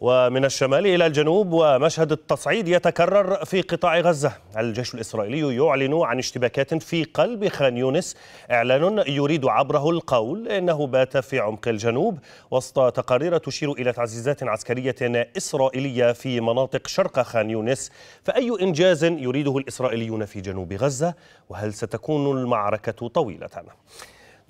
ومن الشمال إلى الجنوب ومشهد التصعيد يتكرر في قطاع غزة الجيش الإسرائيلي يعلن عن اشتباكات في قلب خان يونس إعلان يريد عبره القول إنه بات في عمق الجنوب وسط تقارير تشير إلى تعزيزات عسكرية إسرائيلية في مناطق شرق خان يونس فأي إنجاز يريده الإسرائيليون في جنوب غزة وهل ستكون المعركة طويلة؟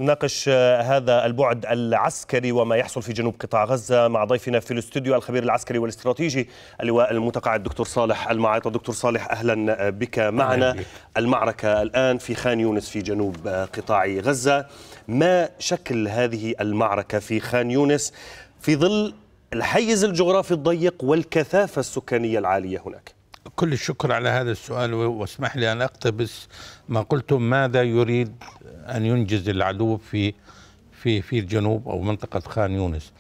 نناقش آه، هذا البعد العسكري وما يحصل في جنوب قطاع غزة مع ضيفنا في الاستوديو الخبير العسكري والاستراتيجي اللواء المتقاعد دكتور صالح المعايط دكتور صالح أهلا آه، بك معنا المعركة الآن في خان يونس في جنوب آه، قطاع غزة ما شكل هذه المعركة في خان يونس في ظل الحيز الجغرافي الضيق والكثافة السكانية العالية هناك كل الشكر على هذا السؤال واسمح لي أن أقتبس ما قلتم ماذا يريد أن ينجز العدو في في في الجنوب أو منطقة خان يونس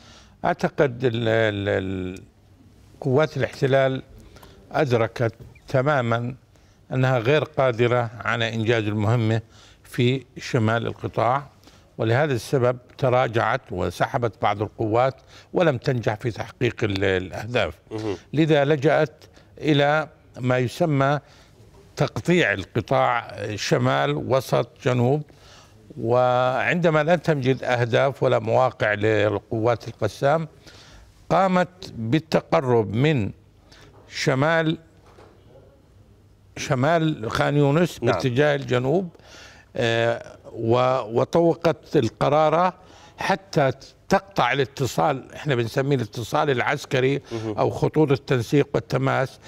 أعتقد قوات الاحتلال أدركت تماما أنها غير قادرة على إنجاز المهمة في شمال القطاع ولهذا السبب تراجعت وسحبت بعض القوات ولم تنجح في تحقيق الأهداف لذا لجأت إلى ما يسمى تقطيع القطاع شمال وسط جنوب وعندما لم تمجد أهداف ولا مواقع للقوات القسام قامت بالتقرب من شمال شمال خان يونس نعم. باتجاه الجنوب آه، وطوقت القرارة حتى تقطع الاتصال احنا بنسميه الاتصال العسكري او خطوط التنسيق والتماس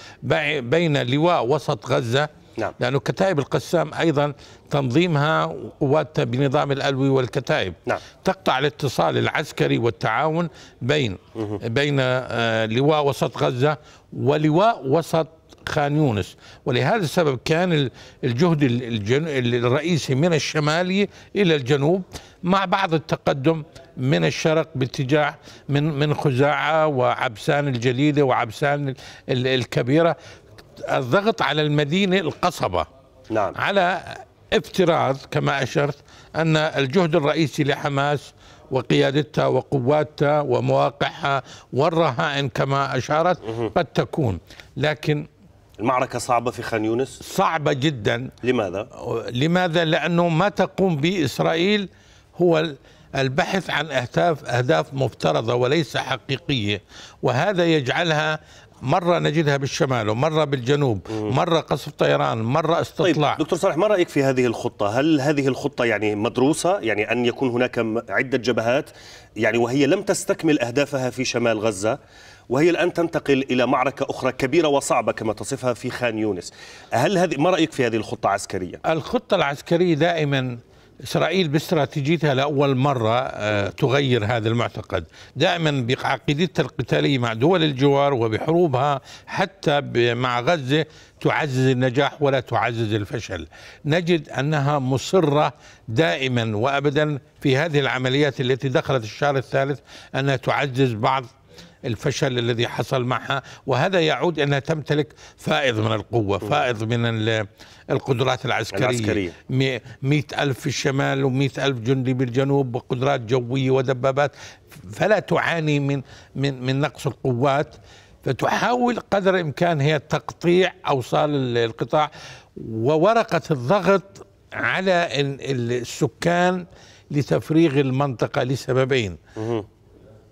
بين لواء وسط غزه نعم. لانه كتائب القسام أيضا تنظيمها وقواتها بنظام الألوي والكتائب نعم. تقطع الاتصال العسكري والتعاون بين مه. بين آه، لواء وسط غزة ولواء وسط خان يونس ولهذا السبب كان الجهد الجن... الرئيسي من الشمالي إلى الجنوب مع بعض التقدم من الشرق باتجاه من من خزاعة وعبسان الجليلة وعبسان الكبيرة الضغط على المدينة القصبة نعم. على افتراض كما أشرت أن الجهد الرئيسي لحماس وقيادتها وقواتها ومواقعها والرهائن كما أشارت قد تكون لكن المعركة صعبة في خان يونس؟ صعبة جدا لماذا؟ لماذا؟ لأنه ما تقوم به إسرائيل هو البحث عن أهداف أهداف مفترضة وليس حقيقية وهذا يجعلها مرة نجدها بالشمال ومرة بالجنوب مرة قصف طيران مرة استطلاع طيب دكتور صالح ما رأيك في هذه الخطة هل هذه الخطة يعني مدروسة يعني أن يكون هناك عدة جبهات يعني وهي لم تستكمل أهدافها في شمال غزة وهي الآن تنتقل إلى معركة أخرى كبيرة وصعبة كما تصفها في خان يونس هل هذه ما رأيك في هذه الخطة عسكريه الخطة العسكرية دائما إسرائيل باستراتيجيتها لأول مرة آه، تغير هذا المعتقد دائما بعقيدتها القتالية مع دول الجوار وبحروبها حتى مع غزة تعزز النجاح ولا تعزز الفشل نجد أنها مصرة دائما وأبدا في هذه العمليات التي دخلت الشهر الثالث أنها تعزز بعض الفشل الذي حصل معها وهذا يعود أنها تمتلك فائض من القوة فائض من القدرات العسكرية, العسكرية. مئة ألف في الشمال ومئة ألف جندي بالجنوب وقدرات جوية ودبابات فلا تعاني من, من, من نقص القوات فتحاول قدر الإمكان هي تقطيع أوصال القطاع وورقة الضغط على السكان لتفريغ المنطقة لسببين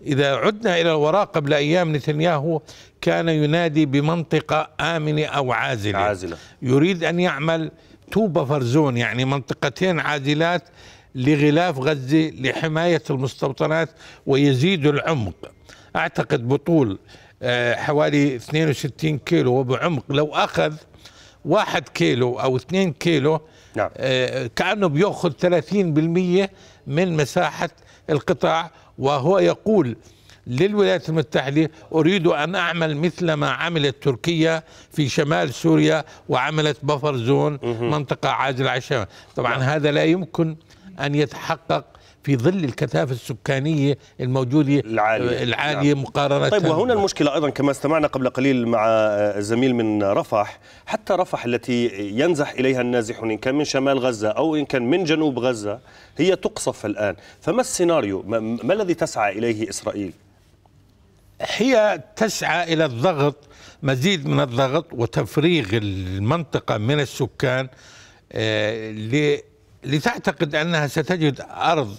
إذا عدنا إلى الوراء قبل أيام نتنياهو كان ينادي بمنطقة آمنة أو عازلة, عازلة. يريد أن يعمل تو بفر زون يعني منطقتين عازلات لغلاف غزة لحماية المستوطنات ويزيد العمق أعتقد بطول آه، حوالي 62 كيلو وبعمق لو أخذ واحد كيلو أو 2 كيلو نعم. آه، كأنه بيأخذ 30% من مساحة القطاع وهو يقول للولايات المتحدة أريد أن أعمل مثل ما عملت تركيا في شمال سوريا وعملت بفر زون منطقة عاجل على الشمال طبعا نعم. هذا لا يمكن أن يتحقق في ظل الكثافه السكانيه الموجوده العاليه, آه، العالية نعم. مقارنه طيب وهنا المشكله ايضا كما استمعنا قبل قليل مع آه، زميل من رفح حتى رفح التي ينزح اليها النازحون ان كان من شمال غزه او ان كان من جنوب غزه هي تقصف الان فما السيناريو ما الذي تسعى اليه اسرائيل هي تسعى الى الضغط مزيد من الضغط وتفريغ المنطقه من السكان آه لتعتقد أنها ستجد أرض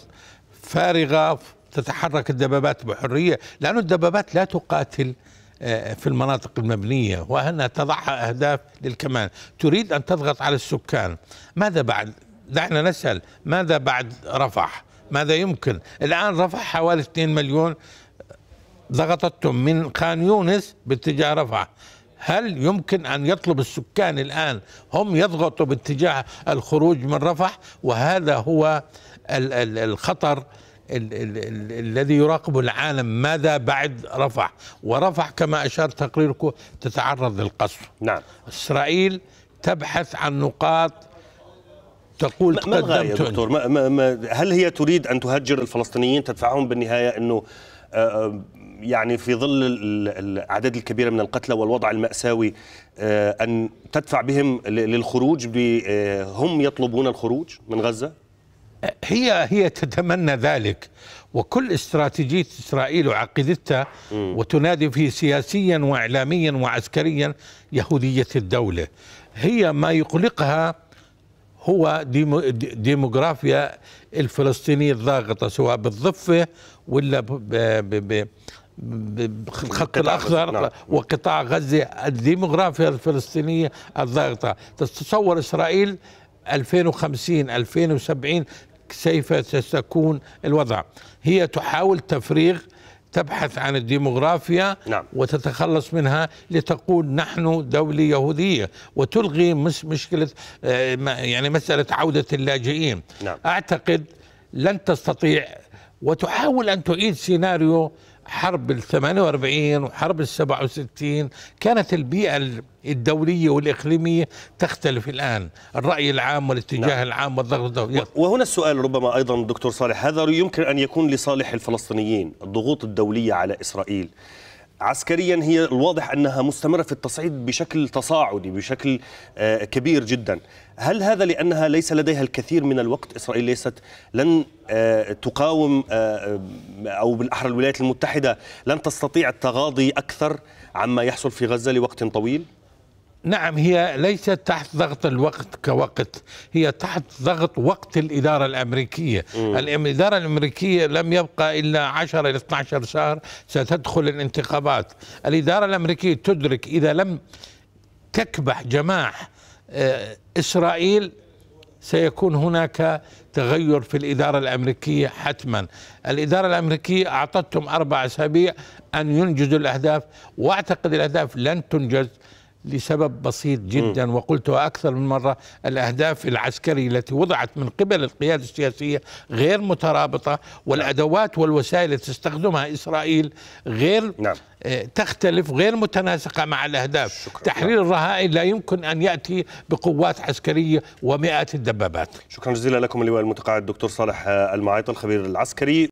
فارغة تتحرك الدبابات بحرية لأن الدبابات لا تقاتل آه، في المناطق المبنية وأنها تضعها أهداف للكمان تريد أن تضغط على السكان ماذا بعد دعنا نسأل ماذا بعد رفح ماذا يمكن الآن رفح حوالي 2 مليون ضغطتهم من خان يونس باتجاه رفح هل يمكن أن يطلب السكان الآن هم يضغطوا باتجاه الخروج من رفح وهذا هو الخطر الذي يراقبه العالم ماذا بعد رفح ورفح كما أشار تقريركم تتعرض للقصف نعم إسرائيل تبحث عن نقاط تقول ما الغاية دكتور ما ما هل هي تريد أن تهجر الفلسطينيين تدفعهم بالنهاية أنه آه، آه، يعني في ظل الأعداد الكبيرة من القتلى والوضع المأساوي آه، أن تدفع بهم للخروج آه، هم يطلبون الخروج من غزة؟ هي هي تتمنى ذلك وكل استراتيجية إسرائيل وعقيدتها وتنادي فيه سياسيا وإعلاميا وعسكريا يهودية الدولة هي ما يقلقها هو ديموغرافيا الفلسطينية الضاغطة سواء بالضفة ولا بالخط الاخضر نعم. نعم. وقطاع غزه الديموغرافيا الفلسطينيه الضاغطه تتصور اسرائيل 2050 2070 كيف ستكون الوضع هي تحاول تفريغ تبحث عن الديموغرافيا نعم. وتتخلص منها لتقول نحن دولة يهودية وتلغي مش مشكلة آه، يعني مسألة عودة اللاجئين نعم. أعتقد لن تستطيع وتحاول أن تعيد سيناريو حرب ال 48 وحرب ال 67 كانت البيئة الدولية والإقليمية تختلف الآن الرأي العام والاتجاه نعم. العام والضغط الدولي وهنا السؤال ربما أيضا دكتور صالح هذا يمكن أن يكون لصالح الفلسطينيين الضغوط الدولية على إسرائيل عسكريا هي الواضح انها مستمره في التصعيد بشكل تصاعدي بشكل آه، كبير جدا هل هذا لانها ليس لديها الكثير من الوقت اسرائيل ليست لن آه، تقاوم آه، او بالاحرى الولايات المتحده لن تستطيع التغاضي اكثر عما يحصل في غزه لوقت طويل نعم هي ليست تحت ضغط الوقت كوقت هي تحت ضغط وقت الإدارة الأمريكية مم. الإدارة الأمريكية لم يبقى إلا 10 إلى 12 شهر ستدخل الانتخابات الإدارة الأمريكية تدرك إذا لم تكبح جماح آه، إسرائيل سيكون هناك تغير في الإدارة الأمريكية حتما الإدارة الأمريكية أعطتهم أربع أسابيع أن ينجزوا الأهداف وأعتقد الأهداف لن تنجز لسبب بسيط جدا م. وقلتها أكثر من مرة الأهداف العسكرية التي وضعت من قبل القيادة السياسية غير مترابطة والأدوات والوسائل التي تستخدمها إسرائيل غير نعم. آه، تختلف غير متناسقة مع الأهداف شكرا. نعم. تحرير الرهائن لا يمكن أن يأتي بقوات عسكرية ومئات الدبابات شكرا جزيلا لكم اللواء المتقاعد الدكتور صالح آه، المعايط الخبير العسكري